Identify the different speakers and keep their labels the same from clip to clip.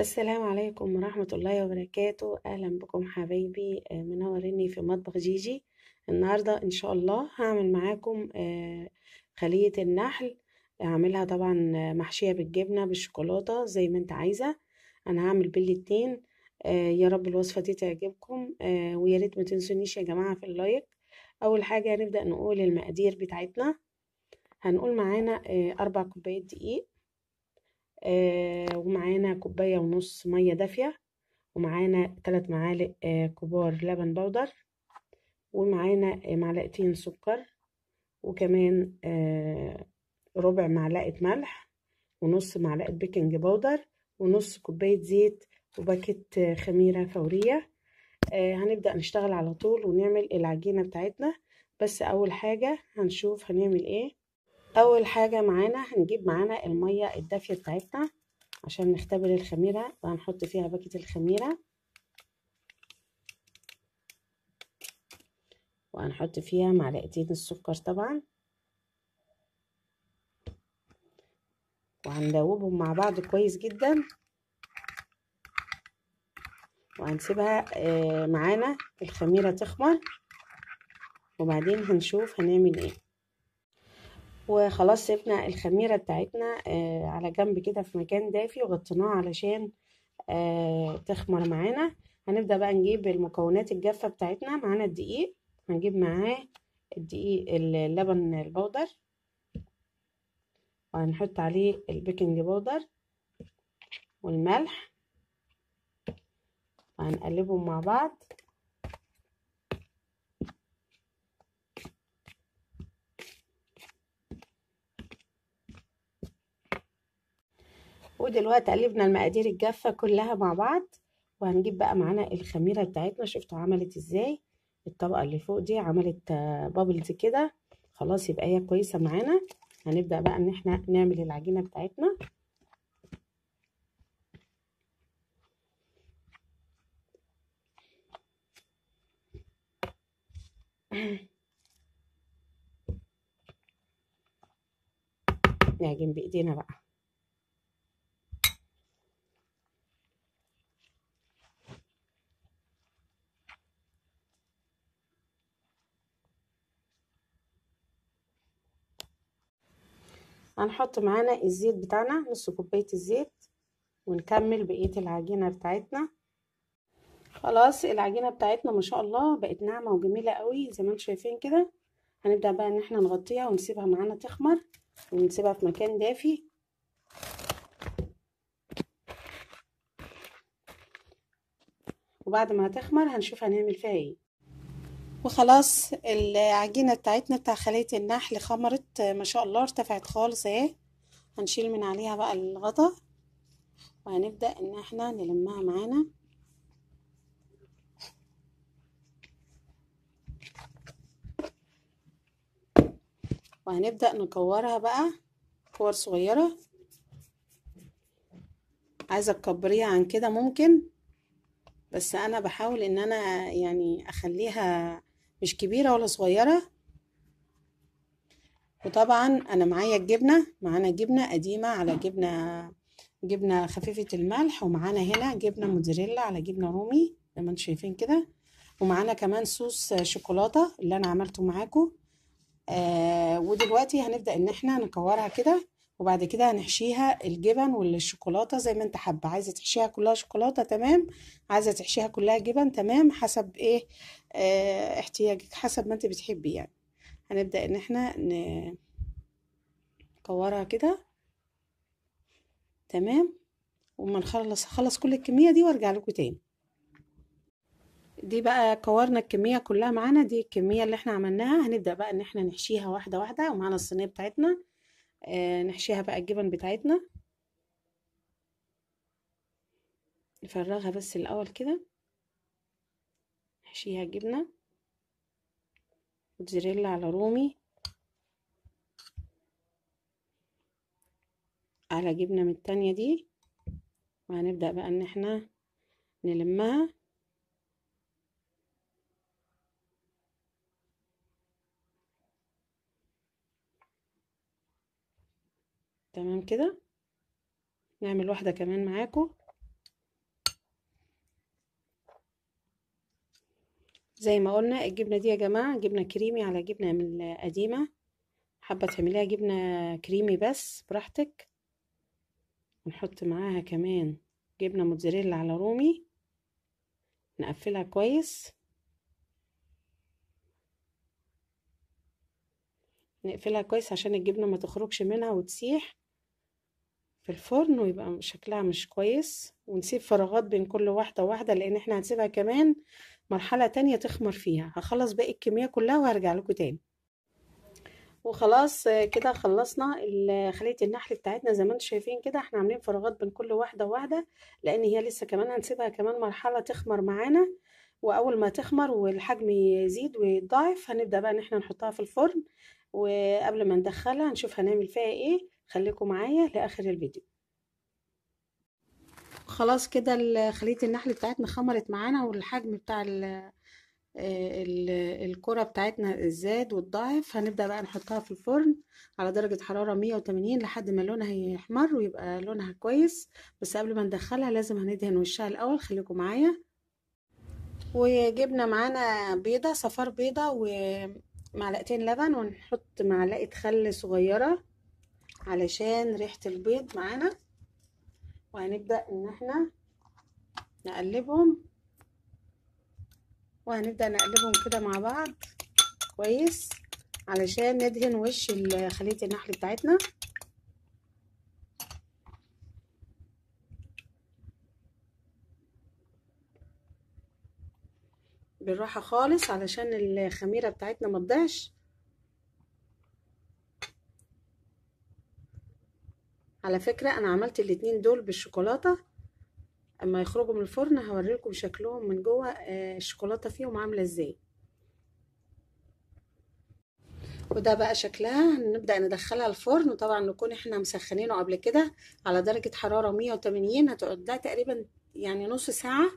Speaker 1: السلام عليكم ورحمة الله وبركاته أهلا بكم حبايبي آه، منوريني في مطبخ جيجي النهاردة إن شاء الله هعمل معاكم آه، خلية النحل هعملها طبعا آه، محشية بالجبنة بالشوكولاتة زي ما انت عايزة أنا هعمل بالاتنين يا رب الوصفة دي تعجبكم ويا ريت ما تنسونيش يا جماعة في اللايك أول حاجة هنبدأ نقول المقادير بتاعتنا هنقول معانا أربع كوبايات دقيق آه، ومعانا كوباية ونص مية دافية ومعانا تلات معالق آه، كبار لبن بودر ومعانا آه، معلقتين سكر وكمان ربع معلقة ملح ونص معلقة بيكنج بودر ونص كوباية زيت وباكت خميرة فورية هنبدأ نشتغل على طول ونعمل العجينة بتاعتنا بس أول حاجة هنشوف هنعمل ايه اول حاجه معانا هنجيب معانا الميه الدافيه بتاعتنا عشان نختبر الخميره وهنحط فيها باكه الخميره وهنحط فيها معلقتين السكر طبعا وهندوبهم مع بعض كويس جدا وهنسيبها آه، معانا الخميره تخمر وبعدين هنشوف هنعمل ايه وخلاص سيبنا الخميرة بتاعتنا آه، على جنب كده في مكان دافي وغطيناها علشان آه، تخمر معانا هنبدأ بقى نجيب المكونات الجافة بتاعتنا معانا الدقيق هنجيب معاه الدقيق اللبن البودر وهنحط عليه البيكنج بودر والملح وهنقلبهم مع بعض ودلوقتي قلبنا المقادير الجافة كلها مع بعض وهنجيب بقى معانا الخميرة بتاعتنا شفتوا عملت ازاي الطبقة اللي فوق دي عملت بابلز آه، كده خلاص يبقى هي كويسة معانا هنبدأ بقى ان احنا نعمل العجينة بتاعتنا نعجن بايدينا بقى هنحط معانا الزيت بتاعنا نص كوباية الزيت ونكمل بقية العجينة بتاعتنا خلاص العجينة بتاعتنا ما شاء الله بقت ناعمة وجميلة قوي زي ما انتم شايفين كده هنبدأ بقى ان احنا نغطيها ونسيبها معانا تخمر ونسيبها في مكان دافي وبعد ما هتخمر هنشوف هنعمل فيها ايه وخلاص العجينة بتاعتنا بتاع خلية النحل خمرت ما شاء الله ارتفعت خالص اهي هنشيل من عليها بقى الغطا وهنبدأ ان احنا نلمها معانا وهنبدأ نكورها بقى كور صغيرة عايزة تكبريها عن كده ممكن بس انا بحاول ان انا يعني اخليها مش كبيرة ولا صغيرة وطبعا انا معايا الجبنة معانا جبنة قديمة على جبنة جبنة خفيفة الملح ومعانا هنا جبنة موزاريلا على جبنة رومي زي ما انتم شايفين كده ومعانا كمان صوص شوكولاتة اللي انا عملته معاكم آه ودلوقتي هنبدأ ان احنا نكورها كده وبعد كده هنحشيها الجبن والشوكولاته زي ما انت حابه عايزه تحشيها كلها شوكولاته تمام عايزه تحشيها كلها جبن تمام حسب ايه اه احتياجك حسب ما انت بتحبي يعني هنبدا ان احنا نكورها كده تمام وما نخلص خلص كل الكميه دي وارجع لكم تاني دي بقى كورنا الكميه كلها معانا دي الكميه اللي احنا عملناها هنبدا بقى ان احنا نحشيها واحده واحده ومعانا الصينيه بتاعتنا آه، نحشيها بقى الجبن بتاعتنا نفرغها بس الاول كده نحشيها جبنه موتزاريلا على رومي على جبنه من التانية دي وهنبدأ بقى ان احنا نلمها تمام كده نعمل واحدة كمان معاكم زي ما قلنا الجبنة دي يا جماعة جبنة كريمي على جبنة من قديمة حابة تعمليها جبنة كريمي بس براحتك ونحط معاها كمان جبنة موتزاريلا على رومي نقفلها كويس نقفلها كويس عشان الجبنة ما تخرجش منها وتسيح في الفرن ويبقى شكلها مش كويس ونسيب فراغات بين كل واحدة واحدة لأن احنا هنسيبها كمان مرحلة تانية تخمر فيها هخلص باقي الكمية كلها وهرجع لكم تاني وخلاص كده خلصنا خلية النحل بتاعتنا زي ما انتم شايفين كده احنا عاملين فراغات بين كل واحدة واحدة لأن هي لسه كمان هنسيبها كمان مرحلة تخمر معانا وأول ما تخمر والحجم يزيد ويتضاعف هنبدأ بقى ان احنا نحطها في الفرن وقبل ما ندخلها هنشوف هنعمل فيها ايه خليكم معايا لاخر الفيديو خلاص كده خليه النحل بتاعتنا خمرت معانا والحجم بتاع الكرة بتاعتنا زاد والضعف هنبدأ بقى نحطها في الفرن على درجة حرارة 180 لحد ما لونها يحمر ويبقى لونها كويس بس قبل ما ندخلها لازم هندهن وشها الأول خليكم معايا وجبنا معانا بيضة صفار بيضة ومعلقتين لبن ونحط معلقة خل صغيرة علشان ريحة البيض معانا وهنبدأ ان احنا نقلبهم وهنبدأ نقلبهم كده مع بعض كويس علشان ندهن وش خلية النحل بتاعتنا بالراحة خالص علشان الخميرة بتاعتنا ما تضيعش على فكرة انا عملت الاتنين دول بالشوكولاتة اما يخرجوا من الفرن هوريلكم شكلهم من جوه آه، الشوكولاتة فيهم عاملة ازاي وده بقى شكلها نبدأ ندخلها الفرن وطبعا نكون احنا مسخنينه قبل كده على درجة حرارة 180 هتقعد ده تقريبا يعني نص ساعة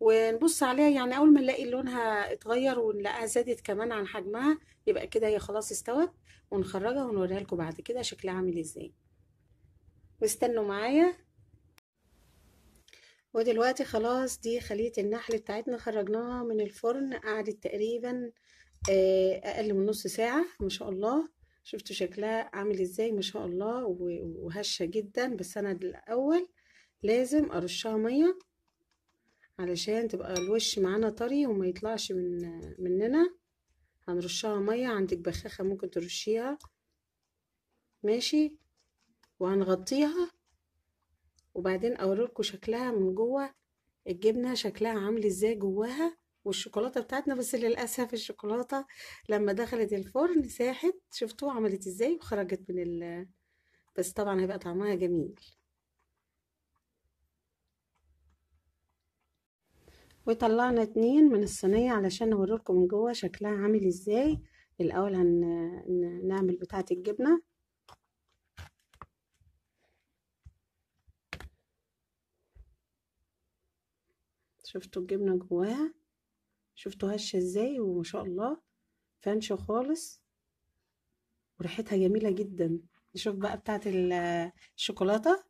Speaker 1: ونبص عليها يعني أول ما نلاقي لونها اتغير ونلاقيها زادت كمان عن حجمها يبقى كده هي خلاص استوت ونخرجها ونوريها لكم بعد كده شكلها عامل ازاي واستنوا معايا ودلوقتي خلاص دي خلية النحل بتاعتنا خرجناها من الفرن قعدت تقريبا آه، اقل من نص ساعة ما شاء الله شفتوا شكلها عامل ازاي ما شاء الله وهشة جدا بس انا الاول لازم ارشها مية علشان تبقى الوش معانا طري وما يطلعش من مننا هنرشها مية عندك بخاخة ممكن ترشيها ماشي وهنغطيها وبعدين اوريلكوا شكلها من جوه الجبنه شكلها عامل ازاي جواها والشوكولاته بتاعتنا بس للاسف الشوكولاته لما دخلت الفرن ساحت شفتوا عملت ازاي وخرجت من ال بس طبعا هيبقى طعمها جميل وطلعنا اتنين من الصينيه علشان اوريلكم من جوه شكلها عامل ازاي الاول هنعمل بتاعه الجبنه شفتوا الجبنة جواها شفتوا هشة ازاي وما شاء الله فانشة خالص وريحتها جميلة جدا نشوف بقى بتاعة الشوكولاتة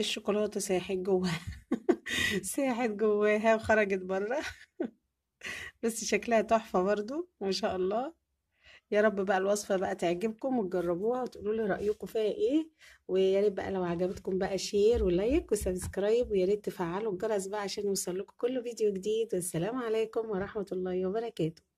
Speaker 1: الشوكولاتة ساحت جواها ساحت جواها وخرجت بره بس شكلها تحفة برضو ما شاء الله يا رب بقى الوصفة بقى تعجبكم وتجربوها وتقولوا لي رأيكم فيها ايه ويا ريت بقى لو عجبتكم بقى شير ولايك وسبسكرايب ويا ريت تفعلوا الجرس بقى عشان يوصل لكم كل فيديو جديد والسلام عليكم ورحمة الله وبركاته